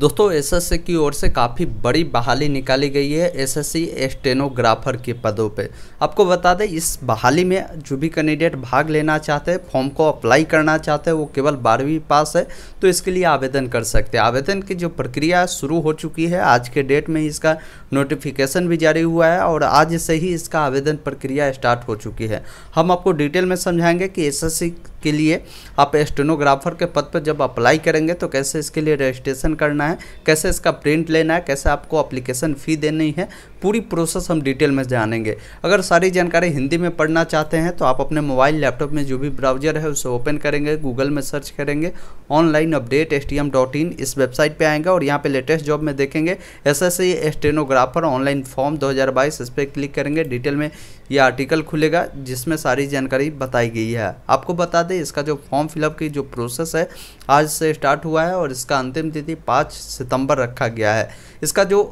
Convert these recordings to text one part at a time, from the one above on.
दोस्तों एसएससी की ओर से काफ़ी बड़ी बहाली निकाली गई है एसएससी स्टेनोग्राफर के पदों पे आपको बता दें इस बहाली में जो भी कैंडिडेट भाग लेना चाहते हैं फॉर्म को अप्लाई करना चाहते हैं वो केवल बारहवीं पास है तो इसके लिए आवेदन कर सकते हैं आवेदन की जो प्रक्रिया शुरू हो चुकी है आज के डेट में इसका नोटिफिकेशन भी जारी हुआ है और आज से ही इसका आवेदन प्रक्रिया स्टार्ट हो चुकी है हम आपको डिटेल में समझाएंगे कि एस के लिए आप स्टेनोग्राफर के पद पर जब अप्लाई करेंगे तो कैसे इसके लिए रजिस्ट्रेशन करना है कैसे इसका प्रिंट लेना है कैसे आपको अप्लीकेशन फ़ी देनी है पूरी प्रोसेस हम डिटेल में जानेंगे अगर सारी जानकारी हिंदी में पढ़ना चाहते हैं तो आप अपने मोबाइल लैपटॉप में जो भी ब्राउजर है उसे ओपन करेंगे गूगल में सर्च करेंगे ऑनलाइन अपडेट एस इस वेबसाइट पर आएंगे और यहाँ पर लेटेस्ट जॉब में देखेंगे S S stenographer online form दो इस पर क्लिक करेंगे डिटेल में यह आर्टिकल खुलेगा जिसमें सारी जानकारी बताई गई है आपको बता दें दें इसका जो फॉर्म फिलअप की जो प्रोसेस है आज से स्टार्ट हुआ है और इसका अंतिम तिथि पाँच सितंबर रखा गया है इसका जो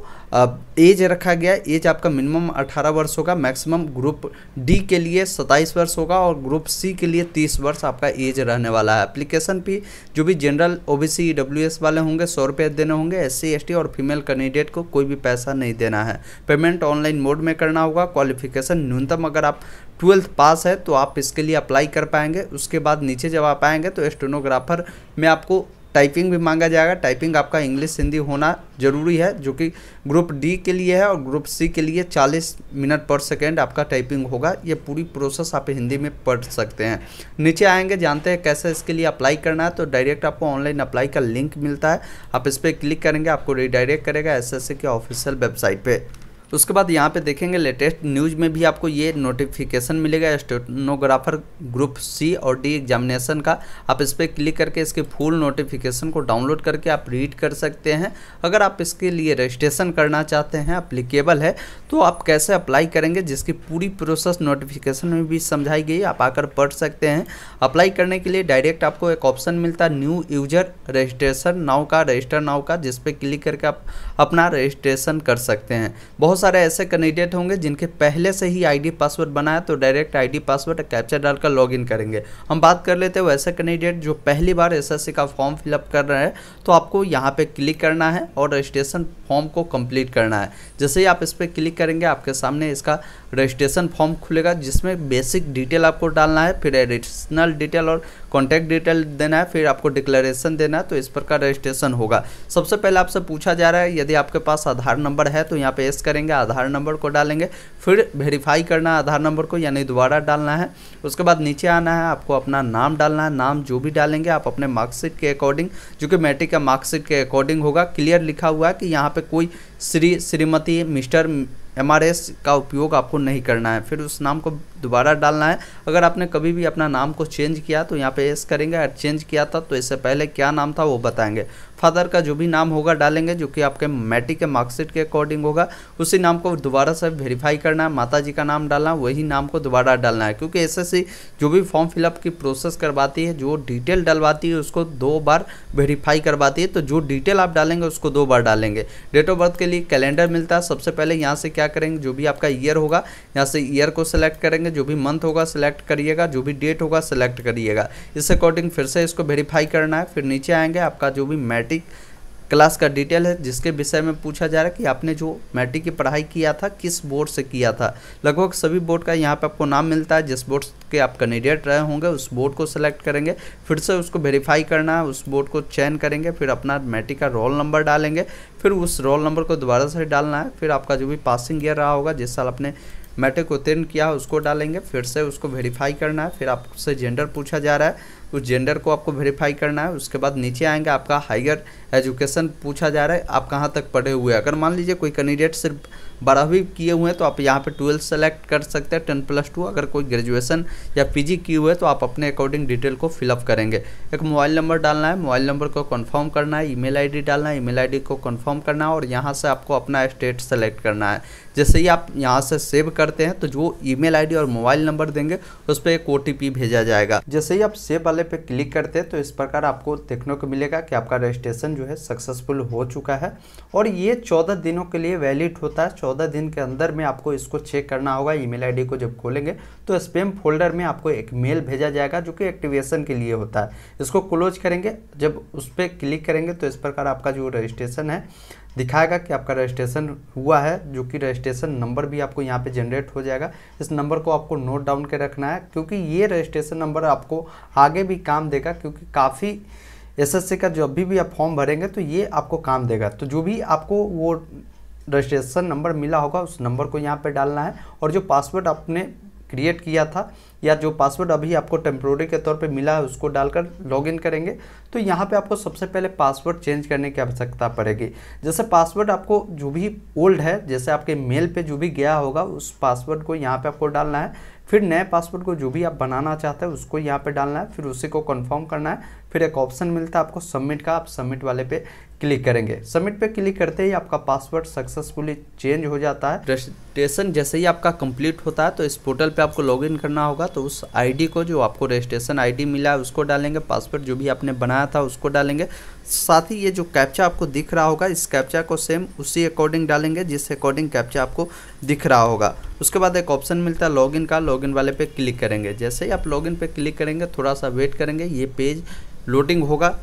एज रखा गया है एज आपका मिनिमम 18 वर्ष होगा मैक्सिमम ग्रुप डी के लिए 27 वर्ष होगा और ग्रुप सी के लिए 30 वर्ष आपका एज रहने वाला है एप्लीकेशन भी जो भी जनरल ओबीसी ईडब्ल्यूएस वाले होंगे सौ रुपये देने होंगे एस सी और फीमेल कैंडिडेट को कोई भी पैसा नहीं देना है पेमेंट ऑनलाइन मोड में करना होगा क्वालिफिकेशन न्यूनतम अगर आप ट्वेल्थ पास है तो आप इसके लिए अप्लाई कर पाएंगे उसके बाद बाद नीचे जब आप आएंगे तो स्टेनोग्राफर में आपको टाइपिंग भी मांगा जाएगा टाइपिंग आपका इंग्लिश हिंदी होना जरूरी है जो कि ग्रुप डी के लिए है और ग्रुप सी के लिए 40 मिनट पर सेकेंड आपका टाइपिंग होगा ये पूरी प्रोसेस आप हिंदी में पढ़ सकते हैं नीचे आएंगे जानते हैं कैसे इसके लिए अप्लाई करना है तो डायरेक्ट आपको ऑनलाइन अप्लाई का लिंक मिलता है आप इस पर क्लिक करेंगे आपको रिडायरेक्ट करेगा एस के ऑफिशियल वेबसाइट पर तो उसके बाद यहाँ पे देखेंगे लेटेस्ट न्यूज में भी आपको ये नोटिफिकेशन मिलेगा स्टेनोग्राफर ग्रुप सी और डी एग्जामिनेशन का आप इस पर क्लिक करके इसके फुल नोटिफिकेशन को डाउनलोड करके आप रीड कर सकते हैं अगर आप इसके लिए रजिस्ट्रेशन करना चाहते हैं अप्लीकेबल है तो आप कैसे अप्लाई करेंगे जिसकी पूरी प्रोसेस नोटिफिकेशन में भी समझाई गई आप आकर पढ़ सकते हैं अप्लाई करने के लिए डायरेक्ट आपको एक ऑप्शन मिलता है न्यू यूजर रजिस्ट्रेशन नाव का रजिस्टर नाव का जिसपे क्लिक करके आप अपना रजिस्ट्रेशन कर सकते हैं बहुत सारे ऐसे कैंडिडेट होंगे जिनके पहले से ही आईडी पासवर्ड बनाया तो डायरेक्ट आईडी पासवर्ड कैप्चर डालकर लॉगिन करेंगे हम बात कर लेते हैं वैसे कैंडिडेट जो पहली बार एसएससी का फॉर्म फिलअप कर रहे हैं तो आपको यहाँ पे क्लिक करना है और रजिस्ट्रेशन फॉर्म को कंप्लीट करना है जैसे ही आप इस पर क्लिक करेंगे आपके सामने इसका रजिस्ट्रेशन फॉर्म खुलेगा जिसमें बेसिक डिटेल आपको डालना है फिर एडिशनल डिटेल और कॉन्टैक्ट डिटेल देना है फिर आपको डिक्लेरेशन देना है तो इस प्रकार रजिस्ट्रेशन होगा सबसे पहले आपसे पूछा जा रहा है यदि आपके पास आधार नंबर है तो यहाँ पे एस करेंगे आधार नंबर को डालेंगे फिर वेरीफाई करना है आधार नंबर को यानी दोबारा डालना है उसके बाद नीचे आना है आपको अपना नाम डालना है नाम जो भी डालेंगे आप अपने मार्कशीट के अकॉर्डिंग जो कि मैट्रिक का मार्कशीट के अकॉर्डिंग होगा क्लियर लिखा हुआ है कि यहाँ पर कोई Shri Shrimati mister M R S का उपयोग आपको नहीं करना है फिर उस नाम को दोबारा डालना है अगर आपने कभी भी अपना नाम को चेंज किया तो यहाँ पे एस करेंगे और चेंज किया था तो इससे पहले क्या नाम था वो बताएंगे फादर का जो भी नाम होगा डालेंगे जो कि आपके मैट्रिक के मार्कशीट के अकॉर्डिंग होगा उसी नाम को दोबारा से वेरीफाई करना है माता जी का नाम डालना वही नाम को दोबारा डालना है क्योंकि एसएससी जो भी फॉर्म फिलअप की प्रोसेस करवाती है जो डिटेल डलवाती है उसको दो बार वेरीफाई करवाती है तो जो डिटेल आप डालेंगे उसको दो बार डालेंगे डेट ऑफ बर्थ के लिए कैलेंडर मिलता है सबसे पहले यहाँ से क्या करेंगे जो भी आपका ईयर होगा यहाँ से ईयर को सिलेक्ट करेंगे जो भी मंथ होगा सिलेक्ट करिएगा जो भी डेट होगा सिलेक्ट करिएगा इस अकॉर्डिंग फिर से इसको वेरीफाई करना है फिर नीचे आएंगे आपका जो भी मैट मैट्रिक क्लास का डिटेल है जिसके विषय में पूछा जा रहा है कि आपने जो मैट्रिक की पढ़ाई किया था किस बोर्ड से किया था लगभग सभी बोर्ड का यहाँ पे आपको नाम मिलता है जिस बोर्ड के आप कैंडिडेट रहे होंगे उस बोर्ड को सिलेक्ट करेंगे फिर से उसको वेरीफाई करना है उस बोर्ड को चयन करेंगे फिर अपना मैट्रिक का रोल नंबर डालेंगे फिर उस रोल नंबर को दोबारा से डालना है फिर आपका जो भी पासिंग ईयर रहा होगा जिस साल आपने मैट्रिक उत्तीर्ण किया है उसको डालेंगे फिर से उसको वेरीफाई करना है फिर आपसे जेंडर पूछा जा रहा है उस जेंडर को आपको वेरीफाई करना है उसके बाद नीचे आएंगे आपका हायर एजुकेशन पूछा जा रहा है आप कहाँ तक पढ़े हुए हैं अगर मान लीजिए कोई कैंडिडेट सिर्फ बारहवीं किए हुए हैं तो आप यहाँ पे ट्वेल्थ सेलेक्ट कर सकते हैं टेन प्लस टू अगर कोई ग्रेजुएशन या पीजी किए हुए तो आप अपने अकॉर्डिंग डिटेल को फिलअप करेंगे एक मोबाइल नंबर डालना है मोबाइल नंबर को कन्फर्म करना है ईमेल आईडी डालना है ईमेल आईडी को कन्फर्म करना है और यहाँ से आपको अपना स्टेट सेलेक्ट करना है जैसे ही आप यहाँ से सेव करते हैं तो जो ईमेल आईडी और मोबाइल नंबर देंगे उस पर एक ओ भेजा जाएगा जैसे ही आप सेव वाले पे क्लिक करते हैं तो इस प्रकार आपको देखने को मिलेगा कि आपका रजिस्ट्रेशन जो है सक्सेसफुल हो चुका है और ये चौदह दिनों के लिए वैलिड होता है चौदह दिन के अंदर में आपको इसको चेक करना होगा ई मेल को जब खोलेंगे तो स्पेम फोल्डर में आपको एक मेल भेजा जाएगा जो कि एक्टिवेशन के लिए होता है इसको क्लोज करेंगे जब उस पर क्लिक करेंगे तो इस प्रकार आपका जो रजिस्ट्रेशन है दिखाएगा कि आपका रजिस्ट्रेशन हुआ है जो कि रजिस्ट्रेशन नंबर भी आपको यहाँ पे जनरेट हो जाएगा इस नंबर को आपको नोट डाउन कर रखना है क्योंकि ये रजिस्ट्रेशन नंबर आपको आगे भी काम देगा क्योंकि काफ़ी एसएससी का जो अभी भी आप फॉर्म भरेंगे तो ये आपको काम देगा तो जो भी आपको वो रजिस्ट्रेशन नंबर मिला होगा उस नंबर को यहाँ पर डालना है और जो पासवर्ड आपने क्रिएट किया था या जो पासवर्ड अभी आपको टेम्प्रोरी के तौर पे मिला है उसको डालकर लॉगिन करेंगे तो यहाँ पे आपको सबसे पहले पासवर्ड चेंज करने की आवश्यकता पड़ेगी जैसे पासवर्ड आपको जो भी ओल्ड है जैसे आपके मेल पे जो भी गया होगा उस पासवर्ड को यहाँ पे आपको डालना है फिर नए पासवर्ड को जो भी आप बनाना चाहते हैं उसको यहाँ पर डालना है फिर उसी को कन्फर्म करना है फिर एक ऑप्शन मिलता है आपको सबमिट का आप सबमिट वाले पे क्लिक करेंगे सबमिट पे क्लिक करते ही आपका पासवर्ड सक्सेसफुली चेंज हो जाता है रजिस्ट्रेशन जैसे ही आपका कंप्लीट होता है तो इस पोर्टल पे आपको लॉगिन करना होगा तो उस आईडी को जो आपको रजिस्ट्रेशन आईडी मिला है उसको डालेंगे पासवर्ड जो भी आपने बनाया था उसको डालेंगे साथ ही ये जो कैप्चा आपको दिख रहा होगा इस कैप्चा को सेम उसी अकॉर्डिंग डालेंगे जिस अकॉर्डिंग कैप्चा आपको दिख रहा होगा उसके बाद एक ऑप्शन मिलता है लॉगिन का लॉगिन वाले पे क्लिक करेंगे जैसे ही आप लॉगिन पे क्लिक करेंगे थोड़ा सा वेट करेंगे ये पेज लोडिंग होगा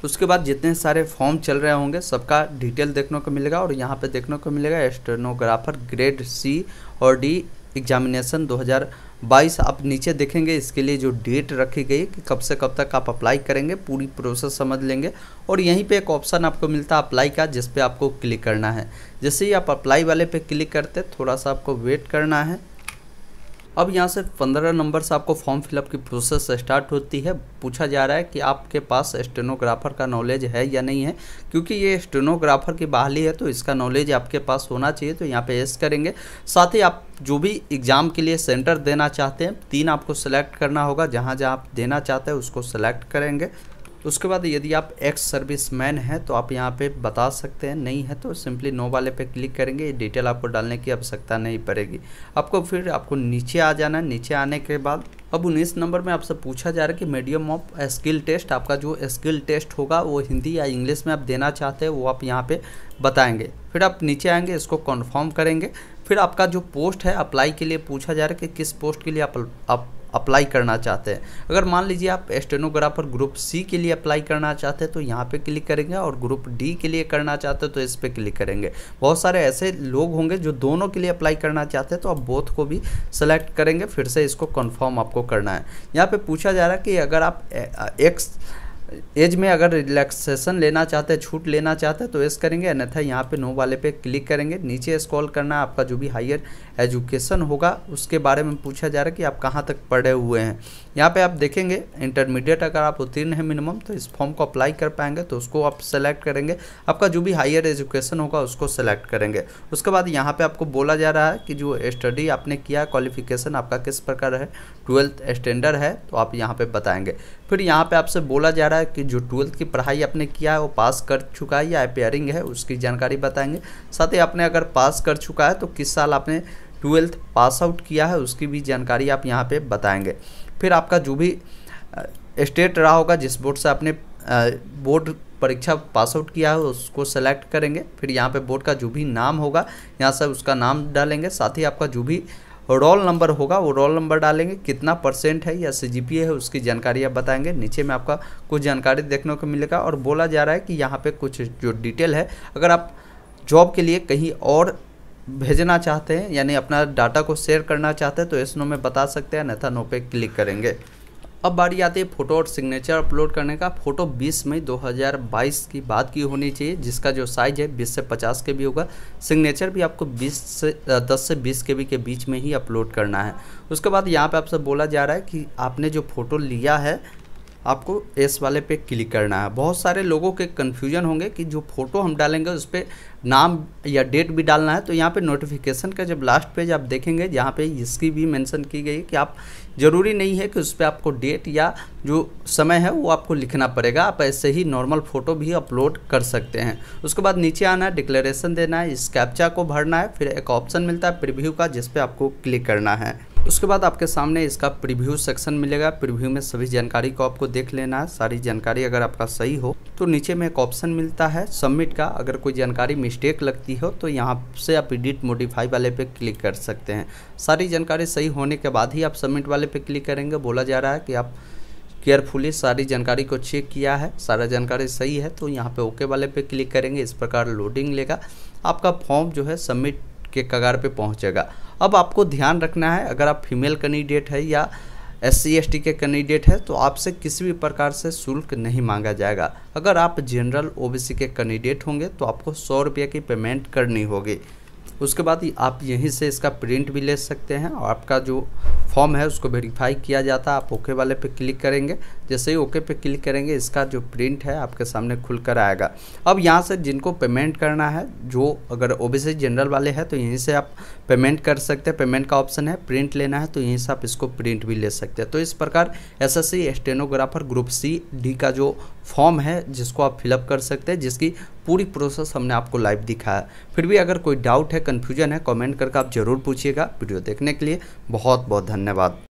तो उसके बाद जितने सारे फॉर्म चल रहे होंगे सबका डिटेल देखने को मिलेगा और यहाँ पे देखने को मिलेगा एस्टेनोग्राफर ग्रेड सी और डी एग्जामिनेशन 2022 आप नीचे देखेंगे इसके लिए जो डेट रखी गई कि कब से कब तक आप अप्लाई करेंगे पूरी प्रोसेस समझ लेंगे और यहीं पे एक ऑप्शन आपको मिलता है अप्लाई का जिस पे आपको क्लिक करना है जैसे ही आप अप्लाई वाले पे क्लिक करते थोड़ा सा आपको वेट करना है अब यहाँ से पंद्रह नंबर से आपको फॉर्म फिलअप की प्रोसेस स्टार्ट होती है पूछा जा रहा है कि आपके पास स्टेनोग्राफर का नॉलेज है या नहीं है क्योंकि ये स्टेनोग्राफर की बहाली है तो इसका नॉलेज आपके पास होना चाहिए तो यहाँ पे एस करेंगे साथ ही आप जो भी एग्ज़ाम के लिए सेंटर देना चाहते हैं तीन आपको सेलेक्ट करना होगा जहाँ जहाँ आप देना चाहते हैं उसको सेलेक्ट करेंगे तो उसके बाद यदि आप एक्स सर्विस मैन हैं तो आप यहाँ पे बता सकते हैं नहीं है तो सिंपली नो वाले पे क्लिक करेंगे ये डिटेल आपको डालने की आवश्यकता नहीं पड़ेगी आपको फिर आपको नीचे आ जाना है नीचे आने के बाद अब उन्नीस नंबर में आपसे पूछा जा रहा है कि मीडियम ऑफ स्किल टेस्ट आपका जो स्किल टेस्ट होगा वो हिंदी या इंग्लिश में आप देना चाहते हैं वो आप यहाँ पर बताएँगे फिर आप नीचे आएंगे इसको कन्फर्म करेंगे फिर आपका जो पोस्ट है अप्लाई के लिए पूछा जा रहा है कि किस पोस्ट के लिए आप, आप अप्लाई करना चाहते हैं अगर मान लीजिए आप स्टेनोग्राफर ग्रुप सी के लिए अप्लाई करना चाहते हैं तो यहाँ पे क्लिक करेंगे और ग्रुप डी के लिए करना चाहते हैं तो इस पर क्लिक करेंगे बहुत सारे ऐसे लोग होंगे जो दोनों के लिए अप्लाई करना चाहते हैं तो आप बोथ को भी सेलेक्ट करेंगे फिर से इसको कन्फर्म आपको करना है यहाँ पर पूछा जा रहा है कि अगर आप एक्स एज में अगर रिलैक्सेशन लेना चाहते हैं छूट लेना चाहते हैं तो एस करेंगे अन्यथा यहाँ पे नो वाले पे क्लिक करेंगे नीचे स्क्रॉल करना आपका जो भी हायर एजुकेशन होगा उसके बारे में पूछा जा रहा है कि आप कहाँ तक पढ़े हुए हैं यहाँ पे आप देखेंगे इंटरमीडिएट अगर आप उत्तीर्ण हैं मिनिमम तो इस फॉर्म को अप्लाई कर पाएंगे तो उसको आप सेलेक्ट करेंगे आपका जो भी हायर एजुकेशन होगा उसको सेलेक्ट करेंगे उसके बाद यहाँ पर आपको बोला जा रहा है कि जो स्टडी आपने किया क्वालिफिकेशन आपका किस प्रकार है ट्वेल्थ स्टैंडर्ड है तो आप यहाँ पर बताएँगे फिर यहाँ पर आपसे बोला जा रहा है है कि जो ट्वेल्थ की पढ़ाई आपने किया है वो पास कर चुका है या अपेयरिंग है उसकी जानकारी बताएंगे साथ ही आपने अगर पास कर चुका है तो किस साल आपने ट्वेल्थ पास आउट किया है उसकी भी जानकारी आप यहाँ पर बताएंगे फिर आपका जो भी स्टेट रहा होगा जिस बोर्ड से आपने बोर्ड परीक्षा पास आउट किया है उसको सेलेक्ट करेंगे फिर यहाँ पे बोर्ड का जो भी नाम होगा यहाँ से उसका नाम डालेंगे साथ ही आपका जो भी रोल नंबर होगा वो रोल नंबर डालेंगे कितना परसेंट है या सी है उसकी जानकारी आप बताएंगे नीचे में आपका कुछ जानकारी देखने को मिलेगा और बोला जा रहा है कि यहाँ पर कुछ जो डिटेल है अगर आप जॉब के लिए कहीं और भेजना चाहते हैं यानी अपना डाटा को शेयर करना चाहते हैं तो इस नो में बता सकते हैं अन्यथा नो पे क्लिक करेंगे अब बारी आती है फ़ोटो और सिग्नेचर अपलोड करने का फ़ोटो 20 मई 2022 की बात की होनी चाहिए जिसका जो साइज़ है 20 से 50 के भी होगा सिग्नेचर भी आपको 20 से 10 से 20 के भी के बीच में ही अपलोड करना है उसके बाद यहाँ पे आपसे बोला जा रहा है कि आपने जो फ़ोटो लिया है आपको एस वाले पे क्लिक करना है बहुत सारे लोगों के कन्फ्यूजन होंगे कि जो फ़ोटो हम डालेंगे उस पर नाम या डेट भी डालना है तो यहाँ पे नोटिफिकेशन का जब लास्ट पेज आप देखेंगे यहाँ पे इसकी भी मेंशन की गई कि आप ज़रूरी नहीं है कि उस पर आपको डेट या जो समय है वो आपको लिखना पड़ेगा आप ऐसे ही नॉर्मल फ़ोटो भी अपलोड कर सकते हैं उसके बाद नीचे आना है डिक्लेरेशन देना है इस कैप्चा को भरना है फिर एक ऑप्शन मिलता है प्रिव्यू का जिसपे आपको क्लिक करना है उसके बाद आपके सामने इसका प्रीव्यू सेक्शन मिलेगा प्रीव्यू में सभी जानकारी को आपको देख लेना है सारी जानकारी अगर आपका सही हो तो नीचे में एक ऑप्शन मिलता है सबमिट का अगर कोई जानकारी मिस्टेक लगती हो तो यहाँ से आप एडिट मोडिफाई वाले पे क्लिक कर सकते हैं सारी जानकारी सही होने के बाद ही आप सबमिट वाले पे क्लिक करेंगे बोला जा रहा है कि आप केयरफुली सारी जानकारी को चेक किया है सारा जानकारी सही है तो यहाँ पर ओके वाले पे क्लिक करेंगे इस प्रकार लोडिंग लेगा आपका फॉर्म जो है सबमिट के कगार पर पहुँचेगा अब आपको ध्यान रखना है अगर आप फीमेल कैंडिडेट है या एस सी के कैंडिडेट है तो आपसे किसी भी प्रकार से शुल्क नहीं मांगा जाएगा अगर आप जनरल ओबीसी के कैंडिडेट होंगे तो आपको सौ रुपये की पेमेंट करनी होगी उसके बाद आप यहीं से इसका प्रिंट भी ले सकते हैं और आपका जो फॉर्म है उसको वेरीफाई किया जाता है आप ओके वाले पे क्लिक करेंगे जैसे ही ओके पे क्लिक करेंगे इसका जो प्रिंट है आपके सामने खुलकर आएगा अब यहाँ से जिनको पेमेंट करना है जो अगर ओ जनरल वाले हैं तो यहीं से आप पेमेंट कर सकते हैं पेमेंट का ऑप्शन है प्रिंट लेना है तो यहीं से आप इसको प्रिंट भी ले सकते हैं तो इस प्रकार S S stenographer group C D का जो फॉर्म है जिसको आप फिलअप कर सकते हैं जिसकी पूरी प्रोसेस हमने आपको लाइव दिखाया फिर भी अगर कोई डाउट है कन्फ्यूजन है कॉमेंट करके आप ज़रूर पूछिएगा वीडियो देखने के लिए बहुत बहुत धन्यवाद